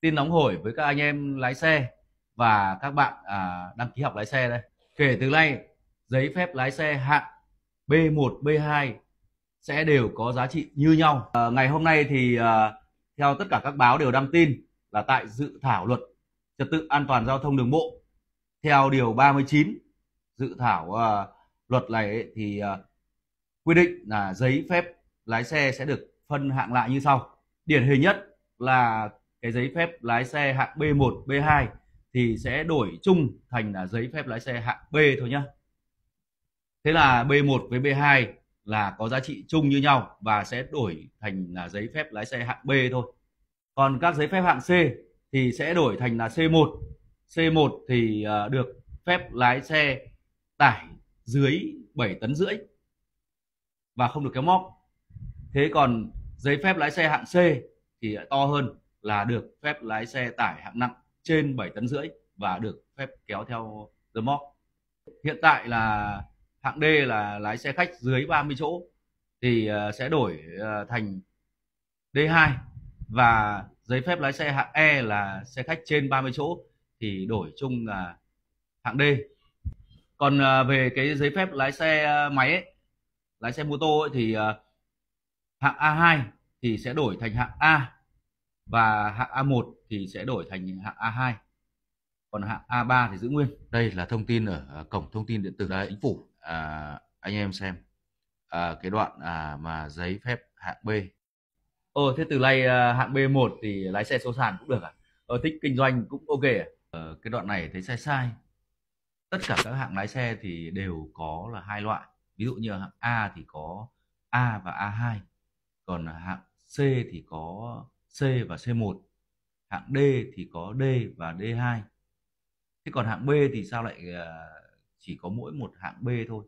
tin nóng hổi với các anh em lái xe và các bạn à, đăng ký học lái xe đây kể từ nay giấy phép lái xe hạng B1 B2 sẽ đều có giá trị như nhau à, ngày hôm nay thì à, theo tất cả các báo đều đăng tin là tại dự thảo luật trật tự an toàn giao thông đường bộ theo điều 39 dự thảo à, luật này thì à, quy định là giấy phép lái xe sẽ được phân hạng lại như sau điển hình nhất là cái giấy phép lái xe hạng B1, B2 thì sẽ đổi chung thành là giấy phép lái xe hạng B thôi nhé. Thế là B1 với B2 là có giá trị chung như nhau và sẽ đổi thành là giấy phép lái xe hạng B thôi. Còn các giấy phép hạng C thì sẽ đổi thành là C1. C1 thì à, được phép lái xe tải dưới 7 tấn rưỡi và không được kéo móc. Thế còn giấy phép lái xe hạng C thì to hơn là được phép lái xe tải hạng nặng trên 7 tấn rưỡi và được phép kéo theo dơ móc. Hiện tại là hạng D là lái xe khách dưới 30 chỗ thì ờ, sẽ đổi ờ, thành D2 và giấy phép lái xe hạng E là xe khách trên 30 chỗ thì đổi chung là hạng D. Còn ờ, về cái giấy phép lái xe máy ấy, lái xe mô tô ấy thì hạng A2 thì sẽ đổi thành hạng A và hạng A1 thì sẽ đổi thành hạng A2 còn hạng A3 thì giữ nguyên đây là thông tin ở à, cổng thông tin điện tử đấy, chính phủ à, anh em xem à, cái đoạn à, mà giấy phép hạng B ờ thế từ nay à, hạng B1 thì lái xe số sàn cũng được à ờ, thích kinh doanh cũng ok à ờ, cái đoạn này thấy sai sai tất cả các hạng lái xe thì đều có là hai loại ví dụ như hạng A thì có A và A2 còn hạng C thì có C và C1. Hạng D thì có D và D2. Thế còn hạng B thì sao lại à, chỉ có mỗi một hạng B thôi?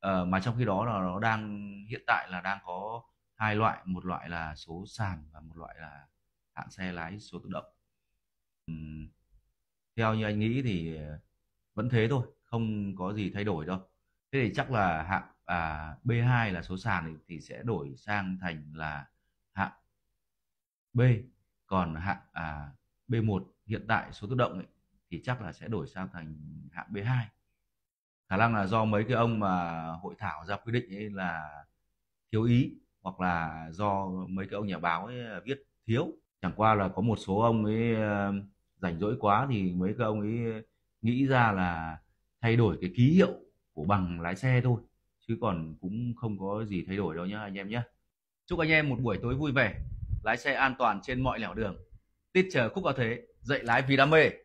À, mà trong khi đó là nó đang hiện tại là đang có hai loại, một loại là số sàn và một loại là hạng xe lái số tự động. Uhm, theo như anh nghĩ thì à, vẫn thế thôi, không có gì thay đổi đâu. Thế thì chắc là hạng à, B2 là số sàn thì, thì sẽ đổi sang thành là B còn hạng à, B1 hiện tại số tự động ấy, thì chắc là sẽ đổi sang thành hạng B2 khả năng là do mấy cái ông mà hội thảo ra quy định ấy là thiếu ý hoặc là do mấy cái ông nhà báo ấy viết thiếu chẳng qua là có một số ông ấy ờ, rảnh rỗi quá thì mấy cái ông ấy nghĩ ra là thay đổi cái ký hiệu của bằng lái xe thôi chứ còn cũng không có gì thay đổi đâu nhá anh em nhé chúc anh em một buổi tối vui vẻ lái xe an toàn trên mọi lẻo đường. tiết chờ khúc vào thế, dạy lái vì đam mê.